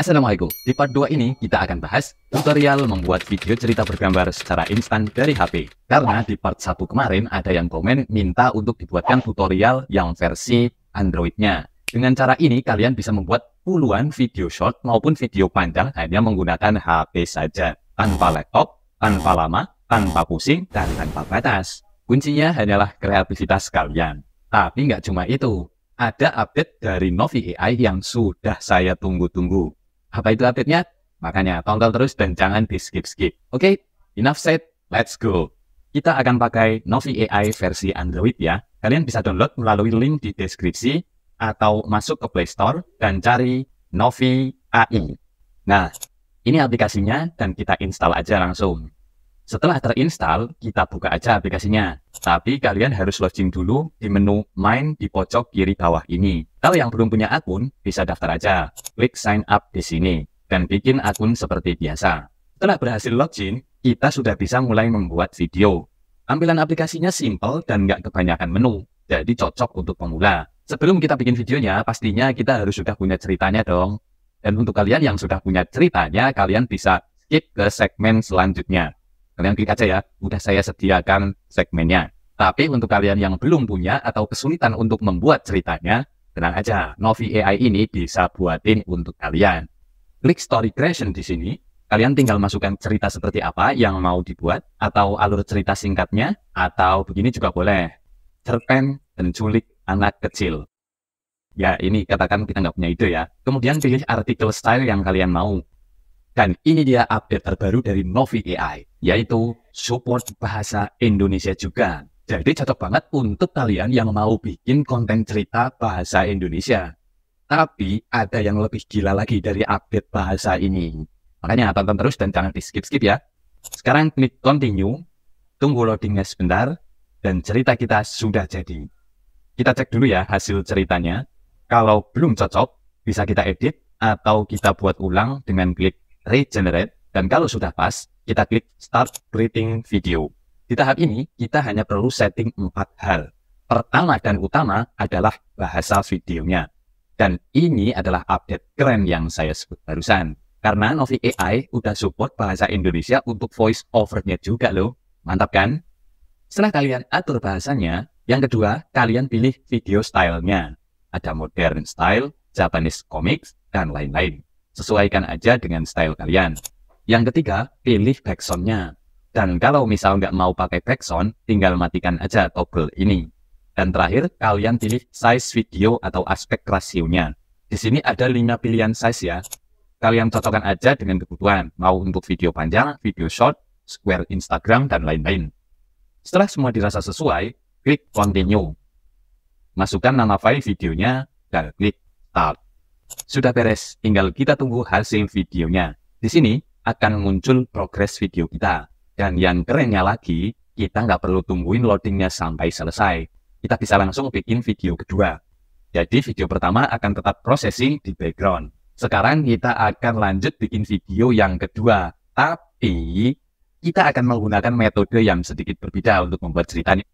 Assalamualaikum. Di part 2 ini kita akan bahas tutorial membuat video cerita bergambar secara instan dari HP. Karena di part 1 kemarin ada yang komen minta untuk dibuatkan tutorial yang versi Android-nya. Dengan cara ini kalian bisa membuat puluhan video short maupun video panjang hanya menggunakan HP saja. Tanpa laptop, tanpa lama, tanpa pusing, dan tanpa batas. Kuncinya hanyalah kreativitas kalian. Tapi nggak cuma itu, ada update dari Novi AI yang sudah saya tunggu-tunggu. Apa itu update-nya? Makanya tonton terus dan jangan di skip-skip. Oke, okay? enough said, let's go. Kita akan pakai Novi AI versi Android ya. Kalian bisa download melalui link di deskripsi atau masuk ke Play Store dan cari Novi AI. Nah, ini aplikasinya dan kita install aja langsung. Setelah terinstall, kita buka aja aplikasinya. Tapi kalian harus login dulu di menu main di pojok kiri bawah ini. Kalau yang belum punya akun, bisa daftar aja. Klik sign up di sini, dan bikin akun seperti biasa. Setelah berhasil login, kita sudah bisa mulai membuat video. Tampilan aplikasinya simple dan nggak kebanyakan menu, jadi cocok untuk pemula. Sebelum kita bikin videonya, pastinya kita harus sudah punya ceritanya dong. Dan untuk kalian yang sudah punya ceritanya, kalian bisa skip ke segmen selanjutnya. Kalian klik aja ya, udah saya sediakan segmennya. Tapi untuk kalian yang belum punya atau kesulitan untuk membuat ceritanya, tenang aja, Novi AI ini bisa buatin untuk kalian. Klik story creation di sini, kalian tinggal masukkan cerita seperti apa yang mau dibuat, atau alur cerita singkatnya, atau begini juga boleh. Cerpen, penculik, anak kecil. Ya, ini katakan kita nggak punya ide ya. Kemudian pilih artikel style yang kalian mau. Dan ini dia update terbaru dari Novi AI, yaitu support bahasa Indonesia juga. Jadi cocok banget untuk kalian yang mau bikin konten cerita bahasa Indonesia. Tapi ada yang lebih gila lagi dari update bahasa ini. Makanya tonton terus dan jangan di skip-skip ya. Sekarang klik continue, tunggu loadingnya sebentar, dan cerita kita sudah jadi. Kita cek dulu ya hasil ceritanya. Kalau belum cocok, bisa kita edit atau kita buat ulang dengan klik regenerate, dan kalau sudah pas, kita klik Start Creating Video. Di tahap ini, kita hanya perlu setting empat hal. Pertama dan utama adalah bahasa videonya. Dan ini adalah update keren yang saya sebut barusan. Karena Novi AI udah support bahasa Indonesia untuk voice overnya juga loh. Mantap kan? Setelah kalian atur bahasanya, yang kedua, kalian pilih video stylenya. Ada modern style, Japanese comics, dan lain-lain. Sesuaikan aja dengan style kalian. Yang ketiga, pilih backsoundnya. Dan kalau misal nggak mau pakai backsound, tinggal matikan aja toggle ini. Dan terakhir, kalian pilih size video atau aspek rasionya. Di sini ada 5 pilihan size ya. Kalian cocokkan aja dengan kebutuhan, mau untuk video panjang, video short, square Instagram, dan lain-lain. Setelah semua dirasa sesuai, klik continue. Masukkan nama file videonya, dan klik start. Sudah beres, tinggal kita tunggu hasil videonya. Di sini akan muncul progres video kita. Dan yang kerennya lagi, kita nggak perlu tungguin loadingnya sampai selesai. Kita bisa langsung bikin video kedua. Jadi video pertama akan tetap processing di background. Sekarang kita akan lanjut bikin video yang kedua. Tapi kita akan menggunakan metode yang sedikit berbeda untuk membuat ceritanya.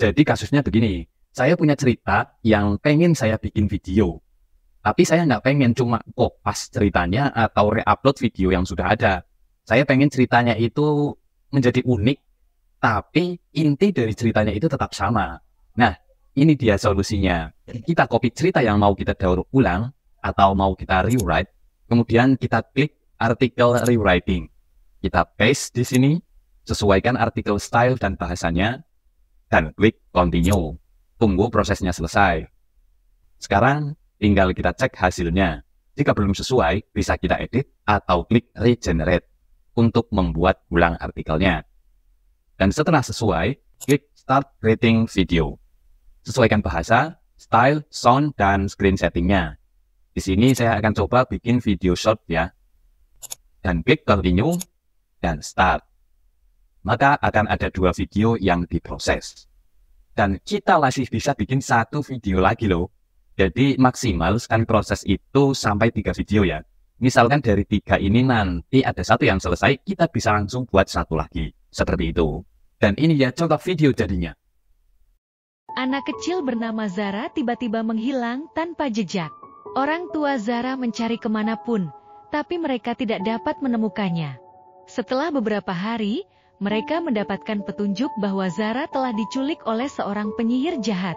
Jadi kasusnya begini. Saya punya cerita yang pengen saya bikin video tapi saya nggak pengen cuma pas ceritanya atau re-upload video yang sudah ada. Saya pengen ceritanya itu menjadi unik, tapi inti dari ceritanya itu tetap sama. Nah, ini dia solusinya. Kita copy cerita yang mau kita daur ulang atau mau kita rewrite, kemudian kita klik artikel rewriting. Kita paste di sini, sesuaikan artikel style dan bahasanya, dan klik continue. Tunggu prosesnya selesai. Sekarang Tinggal kita cek hasilnya. Jika belum sesuai, bisa kita edit atau klik regenerate untuk membuat ulang artikelnya. Dan setelah sesuai, klik start creating video. Sesuaikan bahasa, style, sound, dan screen settingnya. Di sini saya akan coba bikin video short ya. Dan klik continue dan start. Maka akan ada dua video yang diproses. Dan kita masih bisa bikin satu video lagi loh jadi maksimal sekali proses itu sampai tiga video ya. Misalkan dari tiga ini nanti ada satu yang selesai, kita bisa langsung buat satu lagi. Seperti itu. Dan ini ya contoh video jadinya. Anak kecil bernama Zara tiba-tiba menghilang tanpa jejak. Orang tua Zara mencari kemanapun, tapi mereka tidak dapat menemukannya. Setelah beberapa hari, mereka mendapatkan petunjuk bahwa Zara telah diculik oleh seorang penyihir jahat.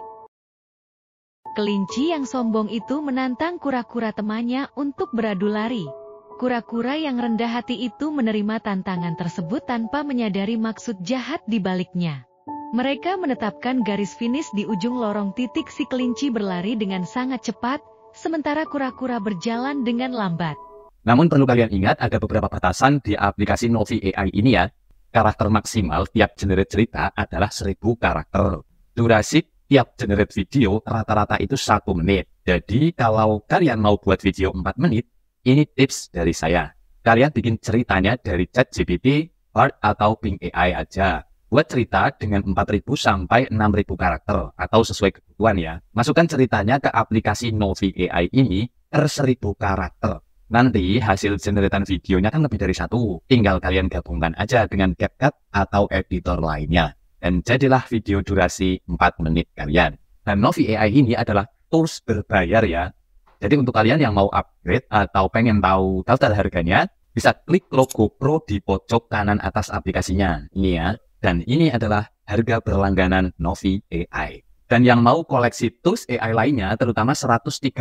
Kelinci yang sombong itu menantang kura-kura temannya untuk beradu lari. Kura-kura yang rendah hati itu menerima tantangan tersebut tanpa menyadari maksud jahat di baliknya. Mereka menetapkan garis finish di ujung lorong titik si kelinci berlari dengan sangat cepat, sementara kura-kura berjalan dengan lambat. Namun perlu kalian ingat ada beberapa batasan di aplikasi Novi AI ini ya. Karakter maksimal tiap genre cerita adalah 1000 karakter. Durasi tiap generate video rata-rata itu satu menit. Jadi kalau kalian mau buat video 4 menit, ini tips dari saya. Kalian bikin ceritanya dari chat GPT, Bard, atau Bing AI aja. Buat cerita dengan 4.000 sampai 6.000 karakter atau sesuai kebutuhan ya. Masukkan ceritanya ke aplikasi Novi AI ini per 1.000 karakter. Nanti hasil generetan videonya kan lebih dari satu. Tinggal kalian gabungkan aja dengan CapCut atau editor lainnya dan jadilah video durasi 4 menit kalian. Dan Novi AI ini adalah tools berbayar ya. Jadi untuk kalian yang mau upgrade atau pengen tahu daftar harganya, bisa klik logo Pro di pojok kanan atas aplikasinya. Ini ya. Dan ini adalah harga berlangganan Novi AI. Dan yang mau koleksi tools AI lainnya, terutama 130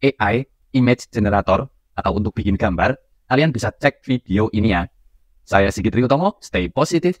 AI image generator atau untuk bikin gambar, kalian bisa cek video ini ya. Saya Sigit Utomo, stay positive,